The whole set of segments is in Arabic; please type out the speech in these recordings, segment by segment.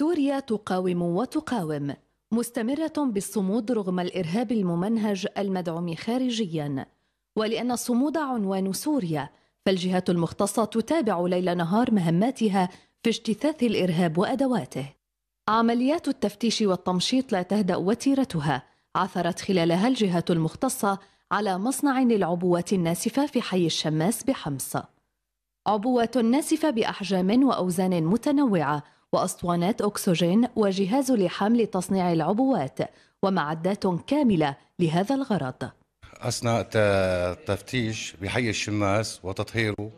سوريا تقاوم وتقاوم مستمرة بالصمود رغم الإرهاب الممنهج المدعوم خارجيا ولأن الصمود عنوان سوريا فالجهات المختصة تتابع ليل نهار مهماتها في اجتثاث الإرهاب وأدواته عمليات التفتيش والتمشيط لا تهدأ وتيرتها عثرت خلالها الجهات المختصة على مصنع للعبوات الناسفة في حي الشماس بحمص عبوات ناسفة بأحجام وأوزان متنوعة وأسطوانات أكسجين وجهاز لحمل تصنيع العبوات ومعدات كاملة لهذا الغرض أثناء تفتيش بحي الشماس وتطهيره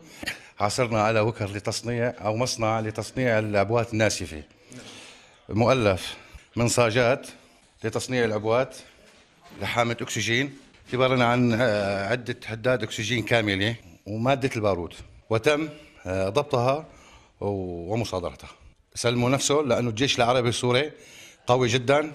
عثرنا على وكر لتصنيع أو مصنع لتصنيع العبوات الناسفة مؤلف من صاجات لتصنيع العبوات لحامة أكسجين عبارة عن آه، عدة حداد أكسجين كاملة ومادة البارود وتم آه، ضبطها ومصادرتها سلموا نفسه لانه الجيش العربي السوري قوي جدا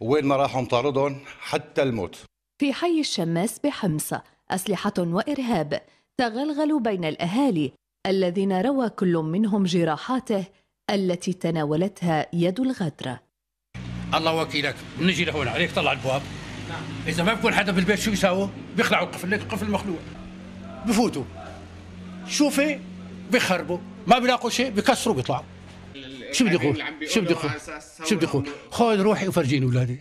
وين ما راحوا مطاردهم حتى الموت في حي الشماس بحمص اسلحه وارهاب تغلغلوا بين الاهالي الذين روى كل منهم جراحاته التي تناولتها يد الغدره الله وكيلك نجي لهون عليك طلع البواب اذا ما بكون حدا بالبيت شو يساووا بيخلعوا القفل ليك القفل مخلوع بفوتوا شوفي بخربوا ما بيلاقوا شيء بكسروا بيطلعوا شو بدي اقول؟ شو بدي اقول؟ شو بدي اقول؟ خذ روحي وفرجيني اولادي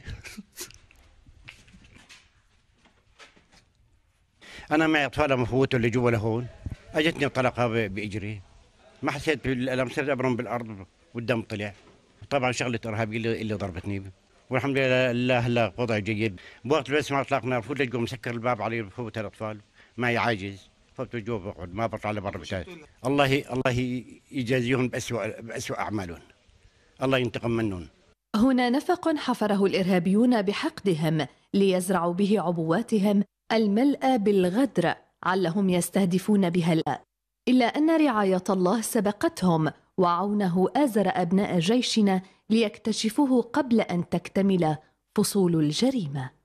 انا معي اطفال مفوت اللي جوا لهون اجتني طلقه باجري ما حسيت بالالم صرت ابرم بالارض والدم طلع طبعا شغله ارهابي اللي, اللي ضربتني والحمد لله هلا وضع جيد بوقت بس ما اطلقنا فوت لقوا مسكر الباب علي بفوت الاطفال معي عاجز صرت جوع اقعد ما بطلع برا بتاعي الله الله يجازيهم باسوء باسوء أعمالهم الله ينتقم منهم هنا نفق حفره الإرهابيون بحقدهم ليزرعوا به عبواتهم الملأى بالغدر علهم يستهدفون بها الآن إلا أن رعاية الله سبقتهم وعونه آزر أبناء جيشنا ليكتشفوه قبل أن تكتمل فصول الجريمه